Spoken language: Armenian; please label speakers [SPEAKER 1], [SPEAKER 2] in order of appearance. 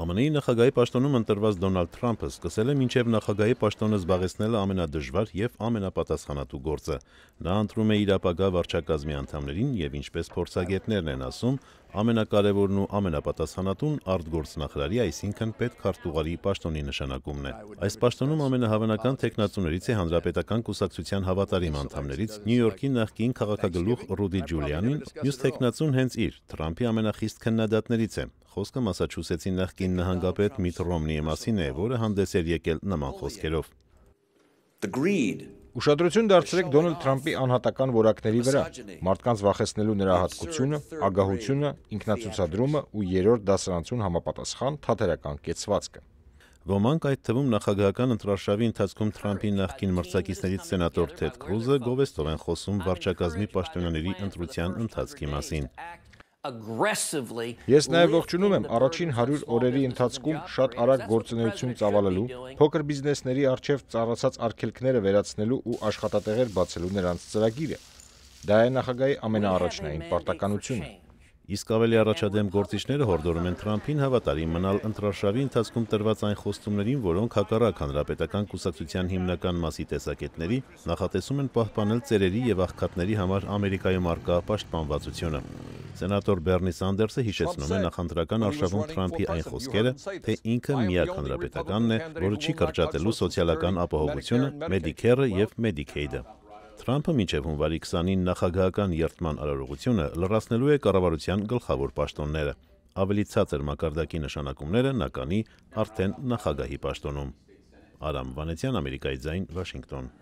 [SPEAKER 1] ԱՄՆ-ի նախագահի պաշտոնում ընտրված Դոնալդ Թրամփը սկսել է մինչև նախագահի պաշտոնը զբաղեցնելը ամենադժվար եւ ամենապատասխանատու գործը։ Նա ընտրում է իր ապագա վարչակազմի անդամներին եւ ինչպես փորձագետներն են ասում, ամենակարևորն ու ամենապատասխանատուն արտգործնախարարի, այսինքն պետքարտուղարի պաշտոնի նշանակումն է։ Այս պաշտոնում ամենահավանական տեխնացուներից է հանրապետական կուսակցության հավատարիմ անդամներից Նյու Յորքի նախկին քաղաքագլուխ Ռուդի Ջուլիանին, մյուս տեխնացուն հենց իր Թրամփի ամենախիստ քննադատներից է։ Խոսքը Մասաչուսեցի նախկին նահանգապետ Միթ Ռոմնիի մասին է, որը հանդես էր եկել նման խոսքերով։
[SPEAKER 2] Ուշադրություն դարձրեք Դոնալդ Թրամփի անհատական որակների վրա՝ մարդկանց վախեցնելու նրա հատկությունը, ագահությունը, ինքնացուցադրումը ու երրորդ դասարանցուն համապատասխան թատերական կեցվածքը։ Ոմանք այդ թվում նախագահական ընտրարշավի
[SPEAKER 1] ընթացքում Թրամփի նախկին մրցակիցներից սենատոր Թեդ Քրուզը գովեստով են խոսում վարչակազմի պաշտոնյաների ընտրության ընթացքի մասին։
[SPEAKER 2] Ես նաև ողջունում եմ առաջին 100 օրերի ընթացքում շատ արագ գործունեություն ծավալելու, փոքր բիզնեսների առջև ծառացած արգելքները վերացնելու ու աշխատատեղեր բացելու նրանց ծրագիրը։ Դա է նախագահի ամենաառաջնային պարտականությունը։ Իսկ ավելի առաջադեմ գործիչները հորդորում
[SPEAKER 1] են Թրամփին հավատարիմ մնալ ընտրարշավի ընթացքում տրված այն խոստումներին, որոնք հակառակ հանրապետական կուսակցության հիմնական մասի տեսակետների նախատեսում են պահպանել ծերերի եւ աղքատների համար Ամերիկայում արկա պաշտպանվածությունը։ Սենատոր Բեռնի Սանդերսը հիշեցնում է նախընտրական արշավում Թրամփի այն խոսքերը, թե ինքը միակ հանրապետականն է, որը չի կրճատելու սոցիալական ապահովությունը, Medicare-ը եւ Medicaid-ը։ Թրամփը մինչև հունվարի 20-ին նախագահական երթման արարողությունը լրացնելու է կառավարության գլխավոր պաշտոնները։ Ավելի ցածր մակարդակի նշանակումները նա կանի արդեն նախագահի պաշտոնում։ Արամ Վանեցյան, Ամերիկայի ձայն, Վաշինգտոն։